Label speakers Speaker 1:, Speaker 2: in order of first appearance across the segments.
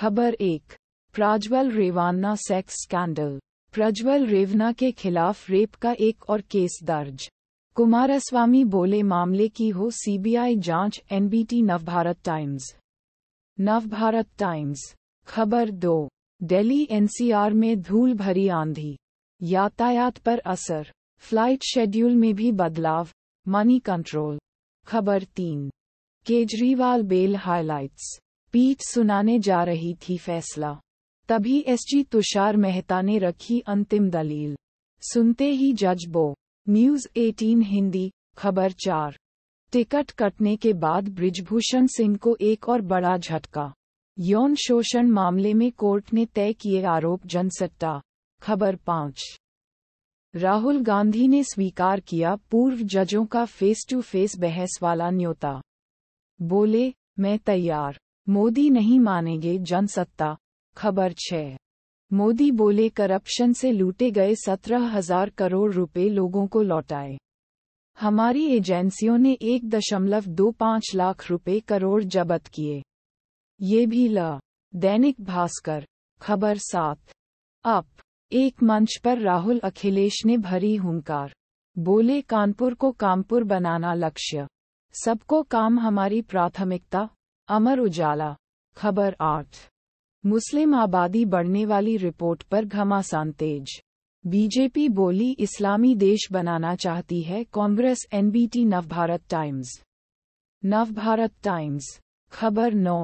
Speaker 1: खबर एक Prajwal Revanna sex scandal Prajwal Revanna के खिलाफ रेप का एक और केस दर्ज कुमारस्वामी बोले मामले की हो सीबीआई जांच NBT Navbharat Times Navbharat Times खबर दो दिल्ली एनसीआर में धूल भरी आंधी यातायात पर असर फ्लाइट शेड्यूल में भी बदलाव मनी कंट्रोल खबर तीन केजरीवाल बेल हाइलाइट्स पीठ सुनाने जा रही थी फैसला तभी एसजी तुषार मेहता ने रखी अंतिम दलील सुनते ही जज बो न्यूज 18 हिंदी खबर चार टिकट कटने के बाद ब्रिजभूषण सिंह को एक और बड़ा झटका यौन शोषण मामले में कोर्ट ने तय किए आरोप जनसट्टा खबर पाँच राहुल गांधी ने स्वीकार किया पूर्व जजों का फेस टू फेस बहस वाला न्योता बोले मैं तैयार मोदी नहीं मानेंगे जनसत्ता खबर छह मोदी बोले करप्शन से लूटे गए सत्रह हजार करोड़ रुपए लोगों को लौटाए हमारी एजेंसियों ने एक दशमलव दो पाँच लाख रुपए करोड़ जबत किए ये भी ल दैनिक भास्कर खबर सात अप एक मंच पर राहुल अखिलेश ने भरी हुंकार बोले कानपुर को कामपुर बनाना लक्ष्य सबको काम हमारी प्राथमिकता अमर उजाला खबर आठ मुस्लिम आबादी बढ़ने वाली रिपोर्ट पर घमासान तेज बीजेपी बोली इस्लामी देश बनाना चाहती है Congress NBT Navbharat Times Navbharat Times खबर नौ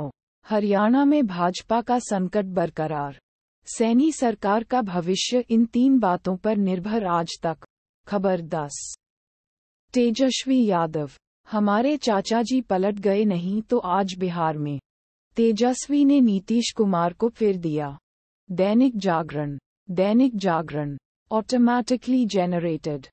Speaker 1: हरियाणा में भाजपा का संकट बरकरार सैनी सरकार का भविष्य इन तीन बातों पर निर्भर आज तक खबर दस तेजस्वी यादव हमारे चाचा जी पलट गए नहीं तो आज बिहार में तेजस्वी ने नीतीश कुमार को फिर दिया दैनिक जागरण दैनिक जागरण ऑटोमैटिकली जेनरेटेड